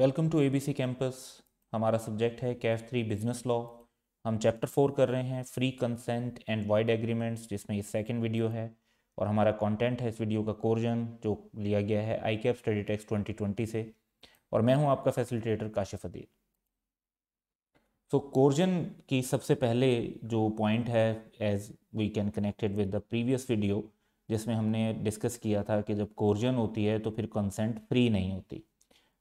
Welcome to ABC campus हमारा subject है CAF three business law हम चैप्टर फोर कर रहे हैं free consent and void agreements जिसमें ये सेकंड वीडियो है और हमारा कंटेंट है इस वीडियो का कोर्जन जो लिया गया है I CAF study text twenty twenty से और मैं हूँ आपका facilitator Kashif Adeer so coercion की सबसे पहले जो पॉइंट है as we can connected with the previous video जिसमें हमने डिस्कस किया था कि जब कोर्जन होती है तो फिर कंसेंट फ्री नहीं होती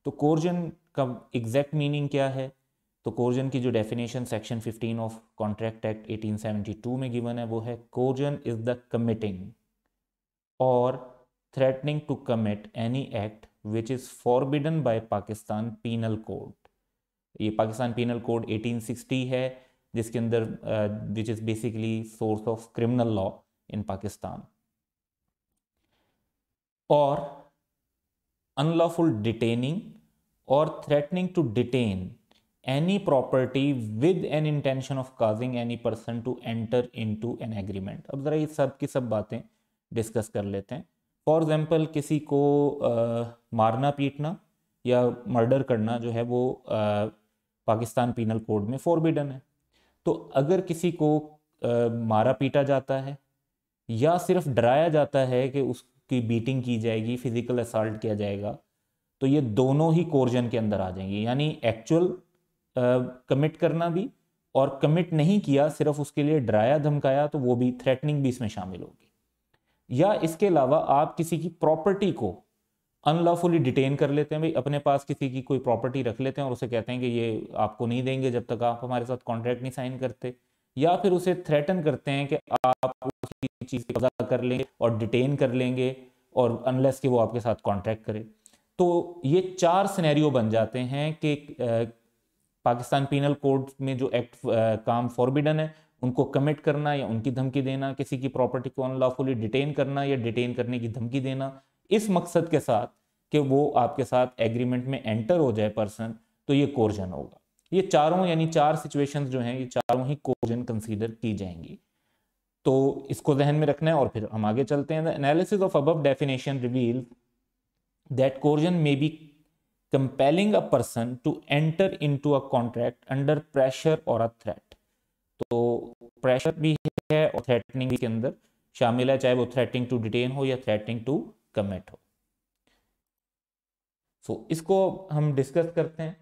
तो कोर्जन का एग्जैक्ट मीनिंग क्या है तो कोर्जन की जो definition section 15 of contract act 1872 में गिवन है वो है coercion is the committing or threatening to commit any act which is forbidden by Pakistan penal code ये पाकिस्तान पीनल कोड 1860 है जिसके अंदर which is basically source of criminal law in Pakistan or unlawful detaining or threatening to detain any property with an intention of causing any person to enter into an agreement अब ज़रा ये सब की सब बातें डिस्कस कर लेते हैं फॉर एग्जाम्पल किसी को आ, मारना पीटना या मर्डर करना जो है वो आ, पाकिस्तान पीनल कोड में फॉरबिडन है तो अगर किसी को आ, मारा पीटा जाता है या सिर्फ डराया जाता है कि उस की बीटिंग की जाएगी फिजिकल असल्ट किया जाएगा तो ये दोनों ही कोर्जन के अंदर आ जाएंगे यानी एक्चुअल कमिट करना भी और कमिट नहीं किया सिर्फ उसके लिए डराया धमकाया तो वो भी थ्रेटनिंग भी इसमें शामिल होगी या इसके अलावा आप किसी की प्रॉपर्टी को अनलॉफुली डिटेन कर लेते हैं भाई अपने पास किसी की कोई प्रॉपर्टी रख लेते हैं और उसे कहते हैं कि ये आपको नहीं देंगे जब तक आप हमारे साथ कॉन्ट्रैक्ट नहीं साइन करते या फिर उसे थ्रेटन करते हैं कि आप उसकी चीज़ कर लेंगे और डिटेन कर लेंगे और अनलेस कि वो आपके साथ कॉन्टैक्ट करे तो ये चार सिनेरियो बन जाते हैं कि पाकिस्तान पीनल कोड में जो एक्ट काम फॉरबिडन है उनको कमिट करना या उनकी धमकी देना किसी की प्रॉपर्टी को अनलॉफुली डिटेन करना या डिटेन करने की धमकी देना इस मकसद के साथ कि वो आपके साथ एग्रीमेंट में एंटर हो जाए पर्सन तो ये कोर्जन होगा ये चारों यानी चार सिचुएशंस जो हैं ये चारों ही कोर्जन कंसीडर की जाएंगी तो इसको जहन में रखना है और फिर हम आगे चलते हैं analysis of above definition reveal that coercion may be compelling a person to enter into a contract under pressure or a threat तो प्रेशर भी है और थ्रेटनिंग के अंदर शामिल है चाहे वो थ्रेटिंग टू डिटेन हो या थ्रेटिंग टू कमिट हो सो so, इसको हम डिस्कस करते हैं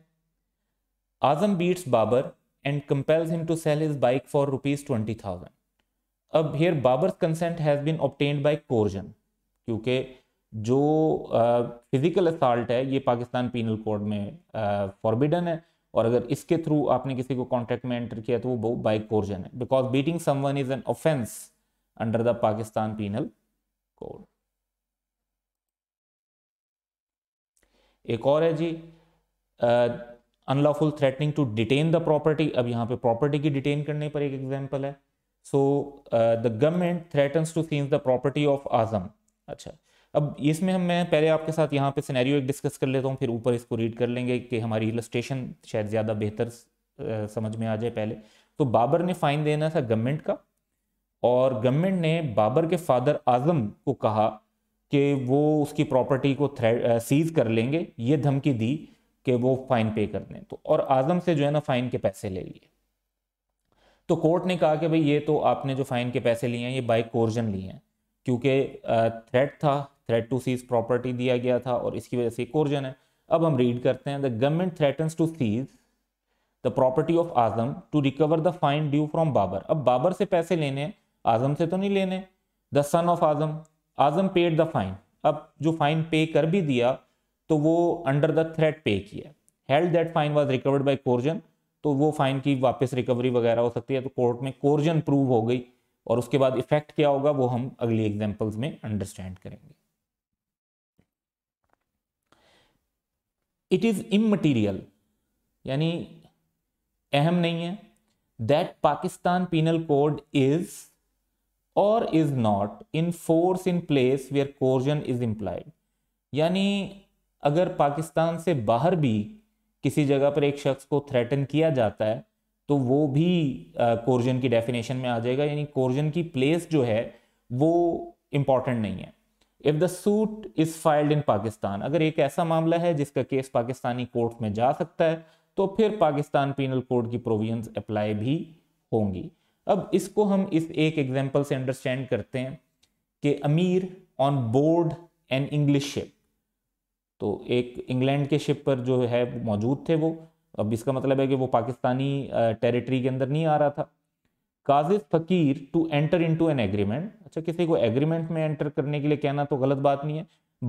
Azam beats Babar and compels him to sell his bike for rupees twenty thousand अब here Babar's consent has been obtained by coercion क्योंकि जो फिजिकल असाल्ट है ये पाकिस्तान पीनल कोड में फॉरबिडन है और अगर इसके थ्रू आपने किसी को कॉन्ट्रैक्ट में एंटर किया तो वो बाई कोर्जन है because beating someone is an offence under the Pakistan penal code एक और है जी unlawful threatening to detain the property अब यहाँ पे प्रॉपर्टी की डिटेन करने पर एक एग्जाम्पल है so the government threatens to seize the property of Azam अच्छा अब इसमें हम मैं पहले आपके साथ यहाँ पे सिनेरियो एक डिस्कस कर लेता हूँ फिर ऊपर इसको रीड कर लेंगे कि हमारी इलस्ट्रेशन शायद ज़्यादा बेहतर समझ में आ जाए पहले तो बाबर ने फाइन देना था गवर्नमेंट का और गवर्नमेंट ने बाबर के फादर आजम को कहा कि वो उसकी प्रॉपर्टी को थ्रे सीज कर लेंगे ये धमकी दी कि वो फाइन पे कर दें तो और आजम से जो है ना फाइन के पैसे ले लिए तो कोर्ट ने कहा कि भाई ये तो आपने जो फाइन के पैसे लिए हैं ये बाई कोर्जन लिए हैं क्योंकि थ्रेट था थ्रेट टू सीज प्रॉपर्टी दिया गया था और इसकी वजह से कोर्जन है अब हम रीड करते हैं the government threatens to seize the property of Azam to recover the fine due from Babar अब बाबर से पैसे लेने हैं आजम से तो नहीं लेने the son of Azam Azam paid the fine अब जो फाइन पे कर भी दिया तो वो अंडर द थ्रेट पे किया held that fine was recovered by coercion तो वो फाइन की वापस रिकवरी वगैरह हो सकती है तो कोर्ट में कोर्जन प्रूव हो गई और उसके बाद इफेक्ट क्या होगा वो हम अगली एग्जाम्पल्स में अंडरस्टैंड करेंगे इट इज इमटीरियल यानी अहम नहीं है that Pakistan penal code is or is not in force in place where coercion is implied यानी अगर पाकिस्तान से बाहर भी किसी जगह पर एक शख्स को थ्रेटन किया जाता है तो वो भी कोर्जन की डेफिनेशन में आ जाएगा यानी कोर्जन की प्लेस जो है वो इम्पॉर्टेंट नहीं है if the suit is filed in Pakistan अगर एक ऐसा मामला है जिसका केस पाकिस्तानी कोर्ट में जा सकता है तो फिर पाकिस्तान पीनल कोड की प्रोविजंस अप्लाई भी होंगी अब इसको हम इस एक एग्जाम्पल से अंडरस्टैंड करते हैं कि Amir on board an English ship तो एक इंग्लैंड के शिप पर जो है मौजूद थे वो अब इसका मतलब है कि वो पाकिस्तानी टेरिटरी के अंदर नहीं आ रहा था causes Fakir to enter into an agreement अच्छा किसी को एग्रीमेंट में एंटर करने के लिए कहना तो गलत बात नहीं है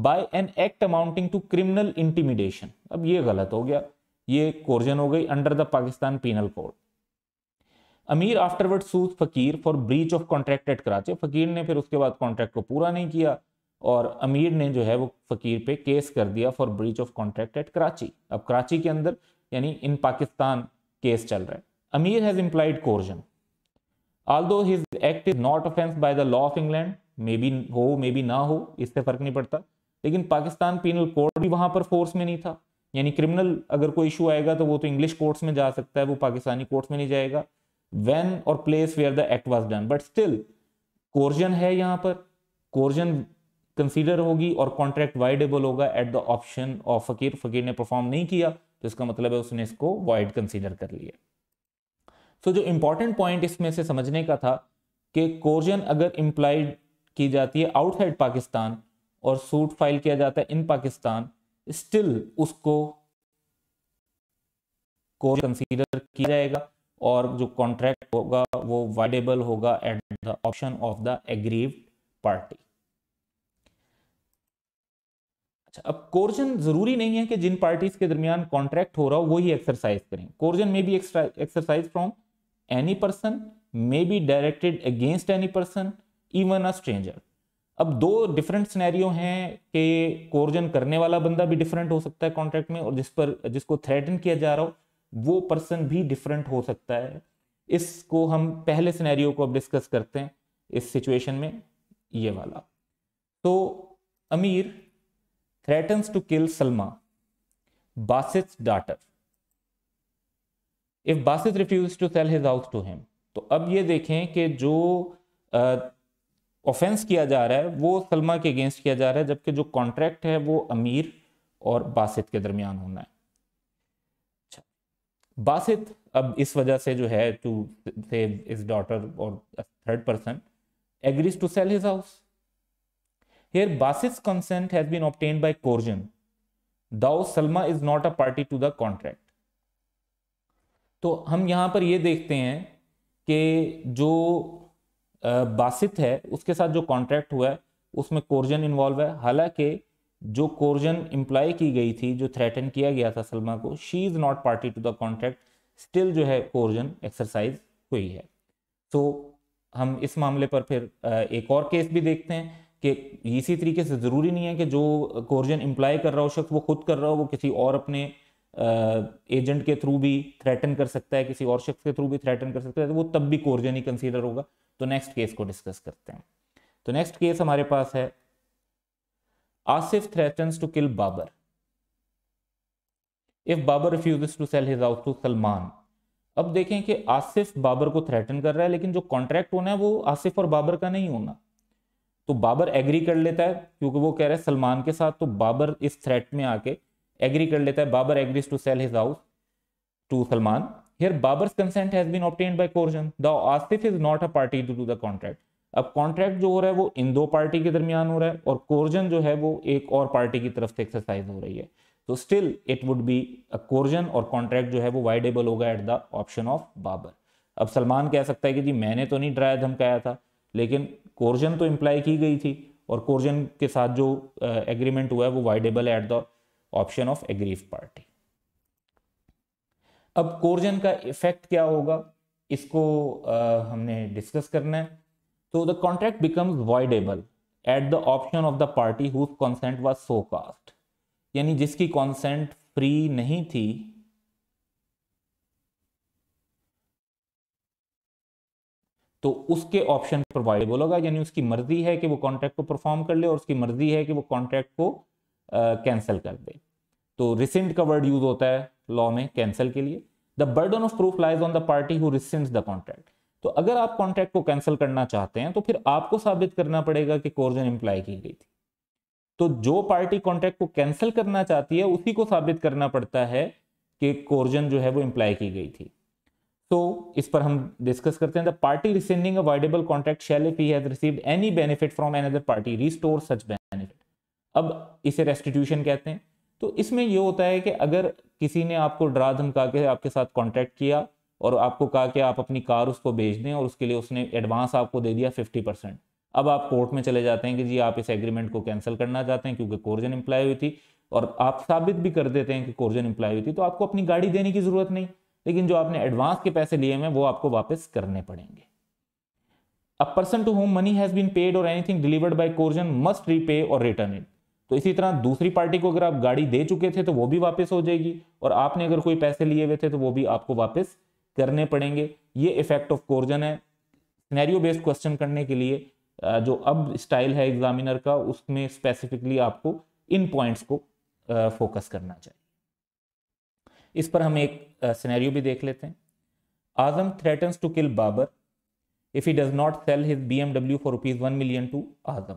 by an act amounting to criminal intimidation अब ये गलत हो गया ये कोर्जन हो गई under the Pakistan penal code Amir afterward sued Fakir for breach of contract at Karachi Fakir ने फिर उसके बाद कॉन्ट्रैक्ट को पूरा नहीं किया और अमीर ने जो है वो फ़कीर पे केस कर दिया for breach of contract at Karachi अब कराची के अंदर यानी इन पाकिस्तान केस चल रहा है अमीर has implied coercion although his act is not offence by the law of England may be हो मे बी ना हो इससे फ़र्क नहीं पड़ता लेकिन पाकिस्तान पीनल कोर्ट भी वहाँ पर फोर्स में नहीं था यानी क्रिमिनल अगर कोई इशू आएगा तो वो तो इंग्लिश कोर्ट्स में जा सकता है वो पाकिस्तानी कोर्ट्स में नहीं जाएगा when or place where the act was done but still coercion है यहाँ पर कोर्जन कंसीडर होगी और कॉन्ट्रैक्ट वाइडेबल होगा at the option of Fakir Fakir ने परफॉर्म नहीं किया तो इसका मतलब है उसने इसको वाइड कंसीडर कर लिया सो so, जो इंपॉर्टेंट पॉइंट इसमें से समझने का था कि कोर्जन अगर इम्प्लाइड की जाती है आउटसाइड पाकिस्तान और सूट फाइल किया जाता है इन पाकिस्तान स्टिल उसको कंसीडर किया जाएगा और जो कॉन्ट्रैक्ट होगा वो वाइडेबल होगा at the option of the aggrieve party अब कोर्जन जरूरी नहीं है कि जिन पार्टीज के दरमियान कॉन्ट्रैक्ट हो रहा हो वही एक्सरसाइज करें कोर्जन में भी exercise from any person may be directed against any person even a stranger अब दो डिफरेंट सिनेरियो हैं कि कोर्जन करने वाला बंदा भी डिफरेंट हो सकता है कॉन्ट्रैक्ट में और जिस पर जिसको थ्रेटन किया जा रहा हो वो पर्सन भी डिफरेंट हो सकता है इसको हम पहले सिनेरियो को अब डिस्कस करते हैं इस सिचुएशन में ये वाला तो अमीर threatens to kill Salma, Basit's daughter. If Basit refuses to sell his house to him, तो अब ये देखें कि जो ऑफेंस किया जा रहा है वो सलमा के अगेंस्ट किया जा रहा है जबकि जो कॉन्ट्रैक्ट है वो अमीर और बासित के दरमियान होना है बासित अच्छा, अब इस वजह से जो है टू सेव इज डॉटर और third person agrees to sell his house Here Basit's consent has been obtained by corjan Though Salma is not a party to the contract. तो हम यहाँ पर ये देखते हैं कि जो बासित है उसके साथ जो कॉन्ट्रैक्ट हुआ है उसमें कोर्जन इन्वॉल्व है हालांकि जो कोर्जन इम्प्लाई की गई थी जो थ्रेटन किया गया था सलमा को she is not party to the contract still जो है कोर्जन एक्सरसाइज हुई है तो हम इस मामले पर फिर एक और केस भी देखते हैं कि इसी तरीके से ज़रूरी नहीं है कि जो कोर्जन इम्प्लाई कर रहा हो शख्स वो खुद कर रहा हो वो किसी और अपने एजेंट के थ्रू भी थ्रेटन कर सकता है किसी और शख्स के थ्रू भी थ्रेटन कर सकता है तो वो तब भी कोर्जन ही कंसीडर होगा तो नेक्स्ट केस को डिस्कस करते हैं तो नेक्स्ट केस हमारे पास है Asif threatens to kill Babar if Babar refuse to sell his house to Salman अब देखें कि आसिफ बाबर को थ्रेटन कर रहा है लेकिन जो कॉन्ट्रैक्ट होना है वो आसिफ और बाबर का नहीं होना तो बाबर एग्री कर लेता है क्योंकि वो कह रहा है सलमान के साथ तो बाबर इस थ्रेट में आके एग्री कर लेता है Babar agrees to sell his house to Salman here Babar consent has been obtained by coercion the Asif is not a party to the contract अब कॉन्ट्रैक्ट जो हो रहा है वो इन दो पार्टी के दरमियान हो रहा है और कोर्जन जो है वो एक और पार्टी की तरफ से एक्सरसाइज हो रही है तो still it would be a coercion और कॉन्ट्रैक्ट जो है वो वाइडेबल होगा at the option of Babar अब सलमान कह सकता है कि जी मैंने तो नहीं डराया धमकाया था लेकिन कोर्जन तो इम्प्लाई की गई थी और कोर्जन के साथ जो एग्रीमेंट हुआ है वो voidable at the option of aggrieved party अब कोर्जन का इफेक्ट क्या होगा इसको आ, हमने डिस्कस करना है तो the contract becomes voidable at the option of the party whose consent was so caused यानी जिसकी कॉन्सेंट फ्री नहीं थी तो उसके ऑप्शन प्रोवाइडेबल होगा यानी उसकी मर्जी है कि वो कॉन्ट्रैक्ट को परफॉर्म कर ले और उसकी मर्जी है कि वो कॉन्ट्रैक्ट को कैंसिल कर दे तो रिसेंट का वर्ड यूज होता है लॉ में कैंसिल के लिए the burden of proof lies on the party who rescind the contract तो अगर आप कॉन्ट्रैक्ट को कैंसिल करना चाहते हैं तो फिर आपको साबित करना पड़ेगा कि कोर्जन इंप्लाई की गई थी तो जो पार्टी कॉन्ट्रैक्ट को कैंसिल करना चाहती है उसी को साबित करना पड़ता है कि कोर्जन जो है वो इंप्लाई की गई थी तो इस पर हम डिस्कस करते हैं the party rescinding a voidable contract shall if he has received any benefit from another party restore such benefit अब इसे रेस्टिट्यूशन कहते हैं तो इसमें यह होता है कि अगर किसी ने आपको डरा धमका के आपके साथ कॉन्ट्रैक्ट किया और आपको कहा कि आप अपनी कार उसको भेज दें और उसके लिए उसने एडवांस आपको दे दिया फिफ्टी परसेंट अब आप कोर्ट में चले जाते हैं कि जी आप इस एग्रीमेंट को कैंसिल करना चाहते हैं क्योंकि कोर्जन इम्प्लाई हुई थी और आप साबित भी कर देते हैं कि कोर्जन इम्प्लाई हुई थी तो आपको अपनी गाड़ी देने की जरूरत नहीं लेकिन जो आपने एडवांस के पैसे लिए हैं वो आपको वापस करने पड़ेंगे a person to whom money has been paid or anything delivered by coercion must repay or return it तो इसी तरह दूसरी पार्टी को अगर आप गाड़ी दे चुके थे तो वो भी वापस हो जाएगी और आपने अगर कोई पैसे लिए हुए थे तो वो भी आपको वापस करने पड़ेंगे ये इफेक्ट ऑफ कोर्जन है स्नैरियो बेस्ड क्वेश्चन करने के लिए जो अब स्टाइल है एग्जामिनर का उसमें स्पेसिफिकली आपको इन पॉइंट्स को फोकस करना चाहिए इस पर हम एक सिनेरियो भी देख लेते हैं Azam threatens to kill Babar if he does not sell his BMW for rupees one million to Azam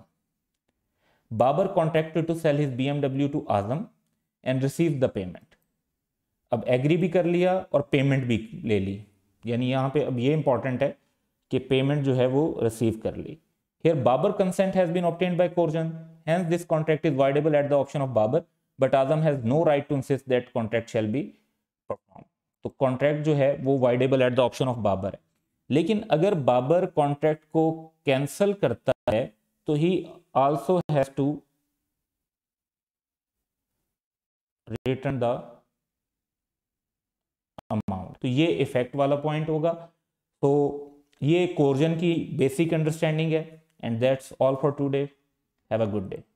Babar contracted to sell his BMW to Azam and receive the payment अब एग्री भी कर लिया और पेमेंट भी ले ली यानी यहाँ पे अब ये इंपॉर्टेंट है कि पेमेंट जो है वो रिसीव कर ली here Babar consent has been obtained by coercion hence this contract is voidable at the option of Babar but Azam has no right to insist that contract shall be perform तो कॉन्ट्रैक्ट जो है वो voidable at the option of Babar है लेकिन अगर Babar contract को cancel करता है तो he also has to return the amount तो ये इफेक्ट वाला पॉइंट होगा तो ये कोर्जन की बेसिक अंडरस्टैंडिंग है and that's all for today have a good day